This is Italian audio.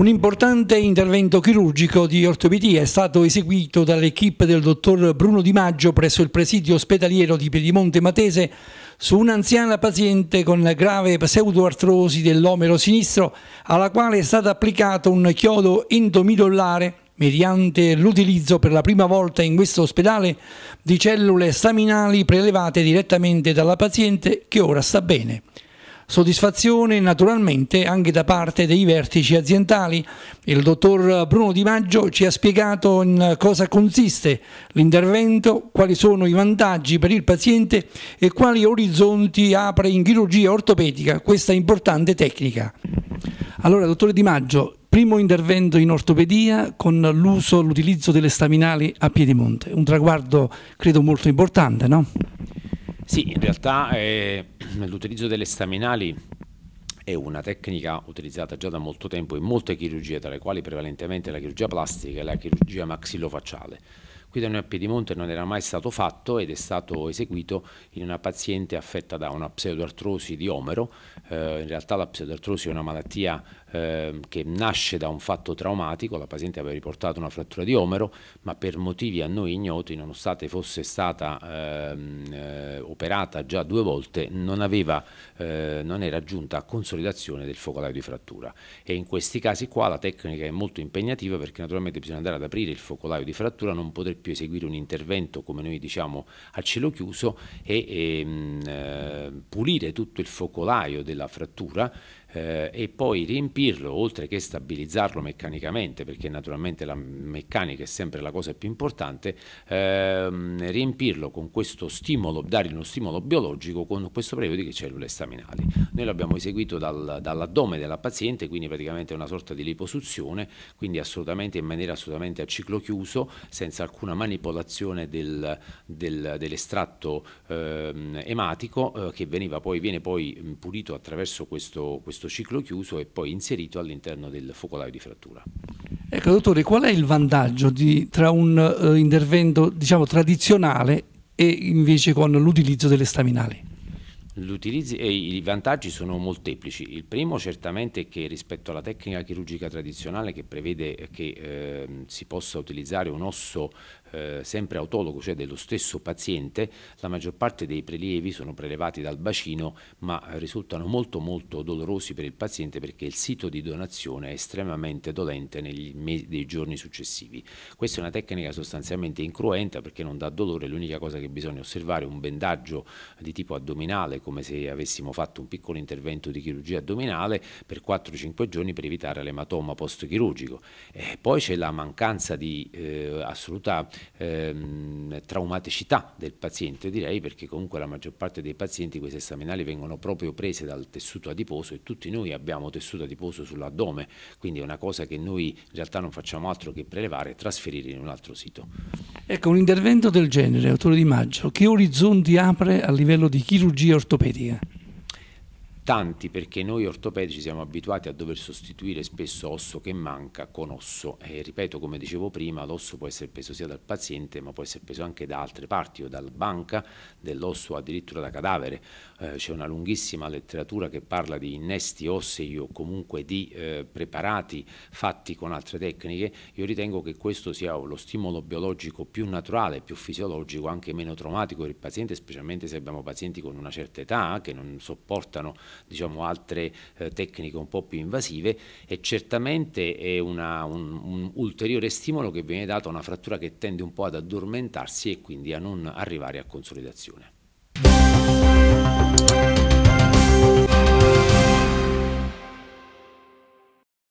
Un importante intervento chirurgico di ortopedia è stato eseguito dall'equipe del dottor Bruno Di Maggio presso il presidio ospedaliero di Piedimonte Matese su un'anziana paziente con grave pseudoartrosi dell'omero sinistro alla quale è stato applicato un chiodo endomidollare mediante l'utilizzo per la prima volta in questo ospedale di cellule staminali prelevate direttamente dalla paziente che ora sta bene. Soddisfazione naturalmente anche da parte dei vertici aziendali. Il dottor Bruno Di Maggio ci ha spiegato in cosa consiste l'intervento, quali sono i vantaggi per il paziente e quali orizzonti apre in chirurgia ortopedica questa importante tecnica. Allora, dottore Di Maggio, primo intervento in ortopedia con l'uso, e l'utilizzo delle staminali a Piedimonte, un traguardo credo molto importante, no? Sì, in realtà... È l'utilizzo delle staminali è una tecnica utilizzata già da molto tempo in molte chirurgie, tra le quali prevalentemente la chirurgia plastica e la chirurgia maxillofacciale. Qui da noi a Piedimonte non era mai stato fatto ed è stato eseguito in una paziente affetta da una pseudoartrosi di omero. Eh, in realtà la pseudoartrosi è una malattia Ehm, che nasce da un fatto traumatico, la paziente aveva riportato una frattura di omero, ma per motivi a noi ignoti, nonostante fosse stata ehm, eh, operata già due volte, non, aveva, eh, non era giunta a consolidazione del focolaio di frattura. E in questi casi qua la tecnica è molto impegnativa perché naturalmente bisogna andare ad aprire il focolaio di frattura, non poter più eseguire un intervento come noi diciamo a cielo chiuso e, e ehm, mh, eh, pulire tutto il focolaio della frattura eh, e poi riempire riempirlo oltre che stabilizzarlo meccanicamente, perché naturalmente la meccanica è sempre la cosa più importante, ehm, riempirlo con questo stimolo, dargli uno stimolo biologico con questo periodo di cellule staminali. Noi l'abbiamo eseguito dal, dall'addome della paziente, quindi praticamente una sorta di liposuzione, quindi assolutamente in maniera assolutamente a ciclo chiuso, senza alcuna manipolazione del, del, dell'estratto ehm, ematico eh, che veniva poi, viene poi pulito attraverso questo, questo ciclo chiuso e poi insieme inserito all'interno del focolaio di frattura. Ecco, dottore, qual è il vantaggio di, tra un uh, intervento diciamo, tradizionale e invece con l'utilizzo delle staminali? I vantaggi sono molteplici. Il primo certamente è che rispetto alla tecnica chirurgica tradizionale che prevede che eh, si possa utilizzare un osso eh, sempre autologo, cioè dello stesso paziente, la maggior parte dei prelievi sono prelevati dal bacino ma risultano molto molto dolorosi per il paziente perché il sito di donazione è estremamente dolente negli mesi, nei giorni successivi. Questa è una tecnica sostanzialmente incruenta perché non dà dolore, l'unica cosa che bisogna osservare è un bendaggio di tipo addominale come se avessimo fatto un piccolo intervento di chirurgia addominale per 4-5 giorni per evitare l'ematoma post chirurgico. Eh, poi c'è la mancanza di eh, assoluta ehm, traumaticità del paziente, direi, perché comunque la maggior parte dei pazienti queste staminali vengono proprio prese dal tessuto adiposo e tutti noi abbiamo tessuto adiposo sull'addome, quindi è una cosa che noi in realtà non facciamo altro che prelevare e trasferire in un altro sito. Ecco, un intervento del genere, autore di Maggio, che orizzonti apre a livello di chirurgia ortopedica? tanti perché noi ortopedici siamo abituati a dover sostituire spesso osso che manca con osso e ripeto come dicevo prima l'osso può essere preso sia dal paziente ma può essere preso anche da altre parti o dalla banca dell'osso addirittura da cadavere eh, c'è una lunghissima letteratura che parla di innesti ossei o comunque di eh, preparati fatti con altre tecniche io ritengo che questo sia lo stimolo biologico più naturale più fisiologico anche meno traumatico per il paziente specialmente se abbiamo pazienti con una certa età che non sopportano diciamo, altre eh, tecniche un po' più invasive e certamente è una, un, un, ulteriore stimolo che viene dato a una frattura che tende un po' ad addormentarsi e quindi a non arrivare a consolidazione.